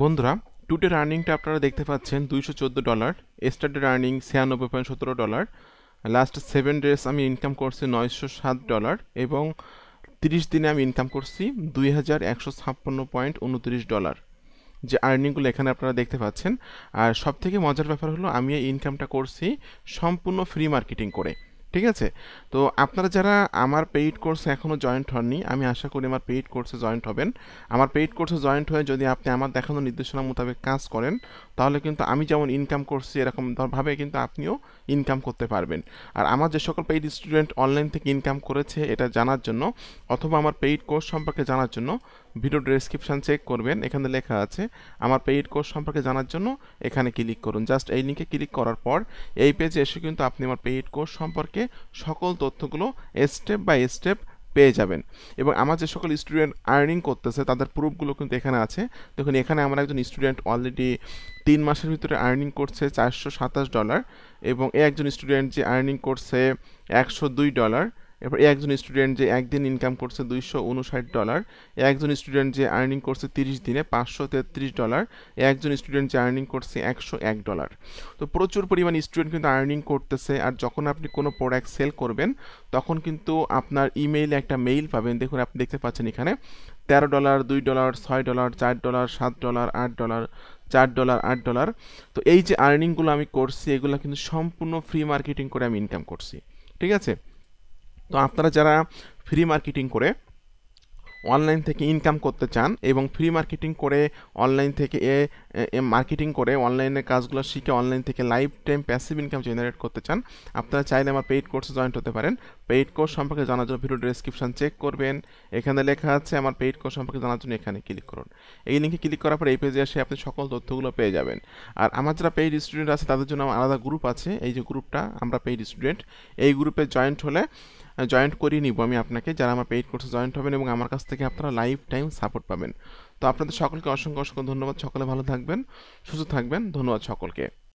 বন্ধুরা টুডের আর্নিংটা আপনারা দেখতে পাচ্ছেন দুইশো চোদ্দো ডলার স্টার্টেড আর্নিং ছিয়ানব্বই পয়েন্ট সতেরো ডলার লাস্ট সেভেন ডেজ আমি ইনকাম করছি নয়শো সাত ডলার এবং তিরিশ দিনে আমি ইনকাম করছি দুই হাজার একশো ছাপ্পান্ন পয়েন্ট উনত্রিশ ডলার যে আর্নিংগুলো এখানে আপনারা দেখতে পাচ্ছেন আর সবথেকে মজার ব্যাপার হলো আমি এই ইনকামটা করছি সম্পূর্ণ ফ্রি মার্কেটিং করে ঠিক আছে তো আপনারা যারা আমার পেইড কোর্সে এখনও জয়েন্ট হননি আমি আশা করি আমার পেইড কোর্সে জয়েন্ট হবেন আমার পেইড কোর্সে জয়েন্ট হয়ে যদি আপনি আমার দেখানো নির্দেশনা মোতাবেক কাজ করেন তাহলে কিন্তু আমি যেমন ইনকাম করছি এরকম ভাবে কিন্তু আপনিও ইনকাম করতে পারবেন আর আমার যে সকল পেইড স্টুডেন্ট অনলাইন থেকে ইনকাম করেছে এটা জানার জন্য অথবা আমার পেইড কোর্স সম্পর্কে জানার জন্য ভিডিও ডিসক্রিপশান চেক করবেন এখানে লেখা আছে আমার পেইড কোর্স সম্পর্কে জানার জন্য এখানে ক্লিক করুন জাস্ট এই লিঙ্কে ক্লিক করার পর এই পেজে এসে কিন্তু আপনি আমার পেইড কোর্স সম্পর্কে সকল তথ্যগুলো স্টেপ বাই স্টেপ পেয়ে যাবেন এবং আমার যে সকল স্টুডেন্ট আর্নিং করতেছে তাদের প্রুফগুলো কিন্তু এখানে আছে দেখুন এখানে আমার একজন স্টুডেন্ট অলরেডি তিন মাসের ভিতরে আর্নিং করছে চারশো সাতাশ ডলার এবং এ একজন স্টুডেন্ট যে আর্নিং করছে একশো দুই ডলার এরপর একজন স্টুডেন্ট যে একদিন ইনকাম করছে দুইশো উনষাট ডলার একজন স্টুডেন্ট যে আর্নিং করছে তিরিশ দিনে পাঁচশো তেত্রিশ ডলার একজন স্টুডেন্ট যে আর্নিং করছে একশো এক ডলার তো প্রচুর পরিমাণ স্টুডেন্ট কিন্তু আর্নিং করতেছে আর যখন আপনি কোনো প্রোডাক্ট সেল করবেন তখন কিন্তু আপনার ইমেইলে একটা মেইল পাবেন দেখুন আপনি দেখতে পাচ্ছেন এখানে তেরো ডলার দুই ডলার ছয় ডলার চার ডলার সাত ডলার আট ডলার চার ডলার আট ডলার তো এই যে আর্নিংগুলো আমি করছি এগুলো কিন্তু সম্পূর্ণ ফ্রি মার্কেটিং করে আমি ইনকাম করছি ঠিক আছে তো আপনারা যারা ফ্রি মার্কেটিং করে অনলাইন থেকে ইনকাম করতে চান এবং ফ্রি মার্কেটিং করে অনলাইন থেকে এ মার্কেটিং করে অনলাইনে কাজগুলো শিখে অনলাইন থেকে life time passive income generate করতে চান আপনারা চাইলে আমার পেইড কোর্সে জয়েন্ট হতে পারেন পেইড কোর্স সম্পর্কে জানার জন্য ভিডিও ডিসক্রিপশান চেক করবেন এখানে লেখা আছে আমার পেইড কোর্স সম্পর্কে জানার জন্য এখানে ক্লিক করুন এই লিঙ্কে ক্লিক করার পর এই পেজে এসে আপনি সকল তথ্যগুলো পেয়ে যাবেন আর আমার যারা পেইড স্টুডেন্ট আছে তাদের জন্য আমার আলাদা গ্রুপ আছে এই যে গ্রুপটা আমরা পেইড স্টুডেন্ট এই গ্রুপে জয়েন্ট হলে জয়েন্ট করিয়ে নিব আমি আপনাকে যারা আমার পেইড কোর্সে জয়েন্ট হবেন এবং আমার কাছ থেকে আপনারা লাইফ টাইম সাপোর্ট পাবেন তো আপনাদের সকলকে অসংখ্য অসংখ্য ধন্যবাদ সকলে ভালো থাকবেন সুস্থ থাকবেন ধন্যবাদ সকলকে